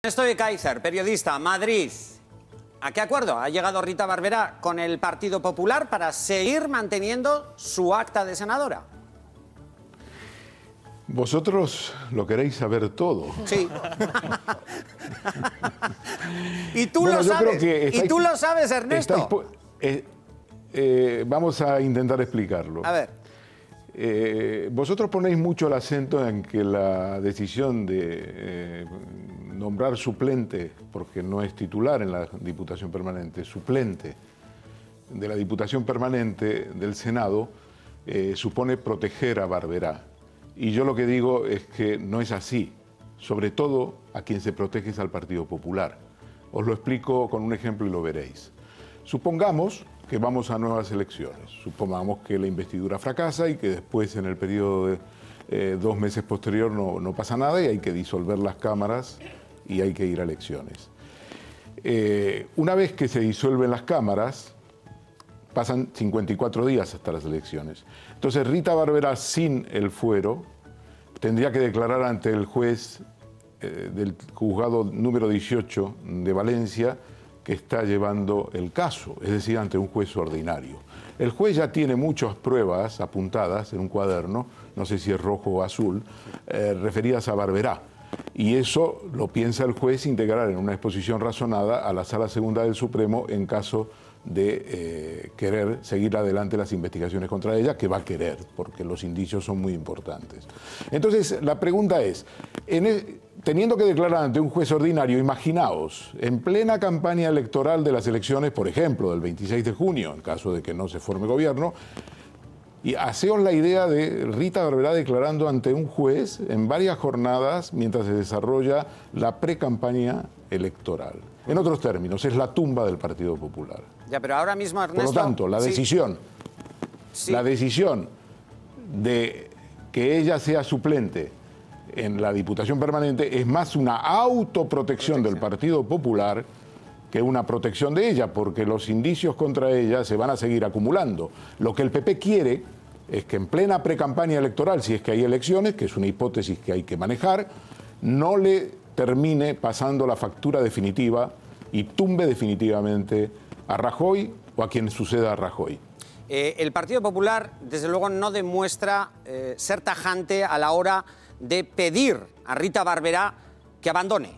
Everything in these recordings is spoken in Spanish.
Ernesto de Kaiser, periodista, Madrid. ¿A qué acuerdo ha llegado Rita Barbera con el Partido Popular para seguir manteniendo su acta de senadora? Vosotros lo queréis saber todo. Sí. y tú lo sabes. y tú lo sabes, Ernesto. Eh, eh, vamos a intentar explicarlo. A ver. Eh, vosotros ponéis mucho el acento en que la decisión de nombrar suplente, porque no es titular en la Diputación Permanente, suplente de la Diputación Permanente del Senado, eh, supone proteger a Barberá. Y yo lo que digo es que no es así, sobre todo a quien se protege es al Partido Popular. Os lo explico con un ejemplo y lo veréis. Supongamos que vamos a nuevas elecciones, supongamos que la investidura fracasa y que después en el periodo de eh, dos meses posterior no, pasa nada y hay que disolver las cámaras y hay que ir a elecciones. Eh, una vez que se disuelven las cámaras, pasan 54 días hasta las elecciones. Entonces Rita Barberá sin el fuero tendría que declarar ante el juez eh, del juzgado número 18 de Valencia que está llevando el caso, es decir, ante un juez ordinario. El juez ya tiene muchas pruebas apuntadas en un cuaderno, no sé si es rojo o azul, eh, referidas a Barberá. Y eso lo piensa el juez integrar en una exposición razonada a la Sala Segunda del Supremo en caso de eh, querer seguir adelante las investigaciones contra ella, que va a querer, porque los indicios son muy importantes. Entonces, la pregunta es, e, teniendo que declarar ante un juez ordinario, imaginaos, en plena campaña electoral de las elecciones, por ejemplo, del 26 de junio, en caso de que no se forme gobierno, y haceos la idea de Rita Barberá declarando ante un juez en varias jornadas mientras se desarrolla la precampaña electoral. En otros términos, es la tumba del Partido Popular. Ya, pero ahora mismo, Por lo tanto, la decisión, la decisión de que ella sea suplente en la Diputación Permanente es más una autoprotección del Partido Popular que una protección de ella, porque los indicios contra ella se van a seguir acumulando. Lo que el PP quiere es que en plena precampaña electoral, si es que hay elecciones, que es una hipótesis que hay que manejar, no le termine pasando la factura definitiva y tumbe definitivamente a Rajoy o a quien suceda a Rajoy. Eh, el Partido Popular, desde luego, no demuestra eh, ser tajante a la hora de pedir a Rita Barberá que abandone.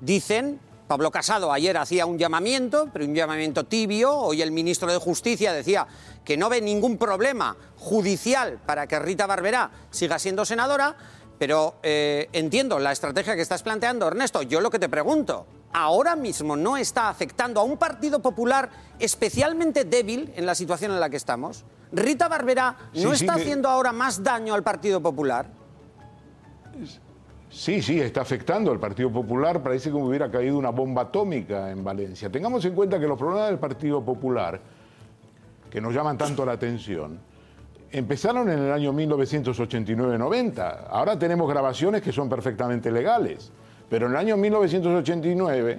Dicen Pablo Casado ayer hacía un llamamiento, pero un llamamiento tibio. Hoy el ministro de Justicia decía que no ve ningún problema judicial para que Rita Barberá siga siendo senadora. Pero eh, entiendo la estrategia que estás planteando, Ernesto. Yo lo que te pregunto, ahora mismo no está afectando a un Partido Popular especialmente débil en la situación en la que estamos? ¿Rita Barberá no está haciendo ahora más daño al Partido Popular? Sí, sí, está afectando al Partido Popular. Parece como hubiera caído una bomba atómica en Valencia. Tengamos en cuenta que los problemas del Partido Popular, que nos llaman tanto la atención, empezaron en el año 1989-90. Ahora tenemos grabaciones que son perfectamente legales. Pero en el año 1989,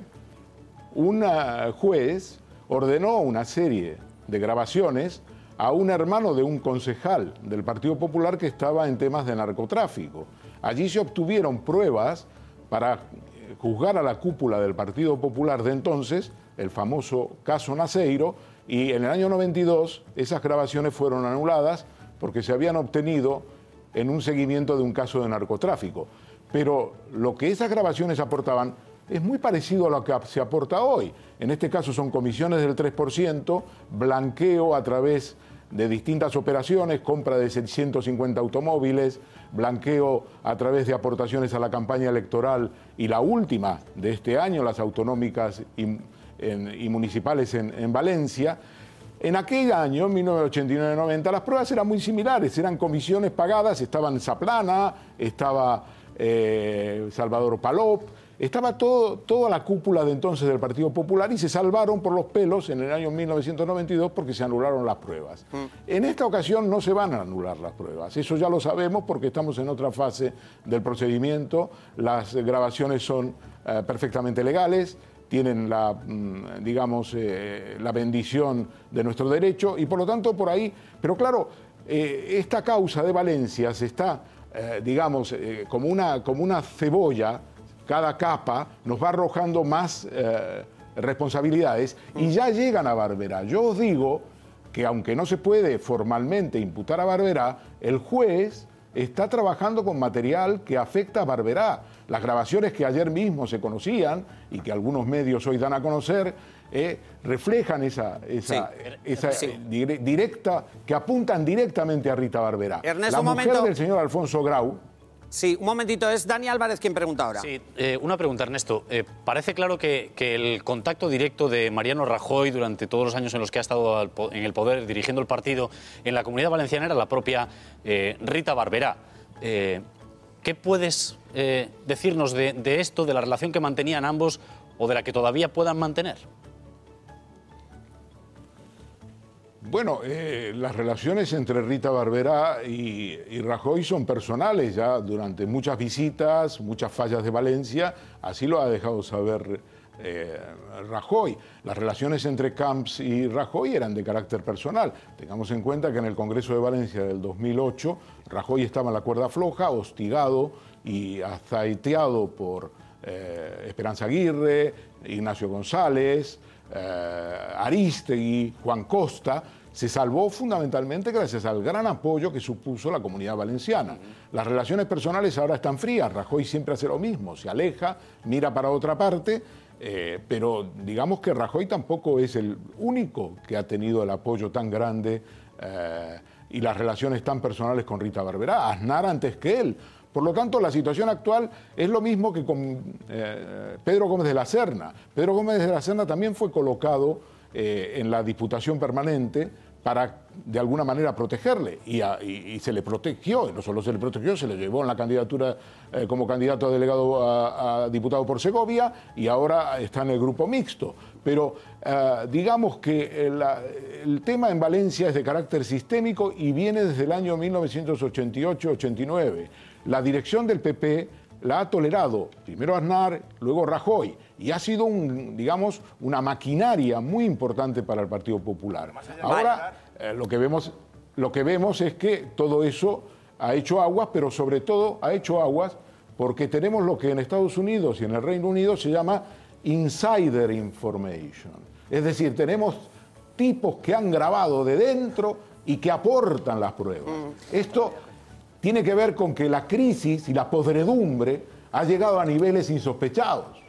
un juez ordenó una serie de grabaciones a un hermano de un concejal del Partido Popular que estaba en temas de narcotráfico. Allí se obtuvieron pruebas para eh, juzgar a la cúpula del Partido Popular de entonces, el famoso caso Naceiro, y en el año 92 esas grabaciones fueron anuladas porque se habían obtenido en un seguimiento de un caso de narcotráfico. Pero lo que esas grabaciones aportaban es muy parecido a lo que se aporta hoy. En este caso son comisiones del 3%, blanqueo a través de distintas operaciones, compra de 650 automóviles, blanqueo a través de aportaciones a la campaña electoral y la última de este año, las autonómicas y, municipales en, Valencia. En aquel año, 1989-90, las pruebas eran muy similares, eran comisiones pagadas, estaban Zaplana, estaba eh, Salvador Palop, estaba todo, toda la cúpula de entonces del Partido Popular y se salvaron por los pelos en el año 1992 porque se anularon las pruebas. Mm. En esta ocasión no se van a anular las pruebas, eso ya lo sabemos porque estamos en otra fase del procedimiento, las grabaciones son eh, perfectamente legales, tienen la, mm, digamos, eh, la bendición de nuestro derecho y por lo tanto por ahí, pero claro, eh, esta causa de Valencia se está, digamos, como, una, como una cebolla, cada capa nos va arrojando más eh, responsabilidades y ya llegan a Barberá. Yo os digo que aunque no se puede formalmente imputar a Barberá, el juez está trabajando con material que afecta a Barberá. Las grabaciones que ayer mismo se conocían y que algunos medios hoy dan a conocer eh, reflejan esa, eh, directa, que apuntan directamente a Rita Barberá. La mujer del señor Alfonso Grau, Sí, un momentito, es Dani Álvarez quien pregunta ahora. Sí, eh, una pregunta, Ernesto. Eh, parece claro que, el contacto directo de Mariano Rajoy durante todos los años en los que ha estado en el poder dirigiendo el partido en la comunidad valenciana era la propia eh, Rita Barberá. ¿Qué puedes decirnos de, de esto, de la relación que mantenían ambos o de la que todavía puedan mantener? Bueno, eh, las relaciones entre Rita Barberá y, Rajoy son personales ya durante muchas visitas, muchas fallas de Valencia, así lo ha dejado saber eh, Rajoy. Las relaciones entre Camps y Rajoy eran de carácter personal. Tengamos en cuenta que en el Congreso de Valencia del 2008, Rajoy estaba en la cuerda floja, hostigado y hasta por eh, Esperanza Aguirre, Ignacio González, eh, Ariste y Juan Costa, se salvó fundamentalmente gracias al gran apoyo que supuso la comunidad valenciana. Las relaciones personales ahora están frías, Rajoy siempre hace lo mismo, se aleja, mira para otra parte, eh, pero digamos que Rajoy tampoco es el único que ha tenido el apoyo tan grande eh, y las relaciones tan personales con Rita Barberá, Aznar antes que él. Por lo tanto, la situación actual es lo mismo que con eh, Pedro Gómez de la Serna. Pedro Gómez de la Serna también fue colocado eh, en la Diputación Permanente para de alguna manera protegerle y, se le protegió, no solo se le protegió, se le llevó en la candidatura eh, como candidato a delegado a, diputado por Segovia y ahora está en el grupo mixto. Pero digamos que el, el, tema en Valencia es de carácter sistémico y viene desde el año 1988-89. La dirección del PP la ha tolerado primero Aznar, luego Rajoy, y ha sido un, digamos, una maquinaria muy importante para el Partido Popular. Ahora eh, lo, que vemos, lo que vemos es que todo eso ha hecho aguas, pero sobre todo ha hecho aguas porque tenemos lo que en Estados Unidos y en el Reino Unido se llama insider information. Es decir, tenemos tipos que han grabado de dentro y que aportan las pruebas. Mm. Esto tiene que ver con que la crisis y la podredumbre ha llegado a niveles insospechados.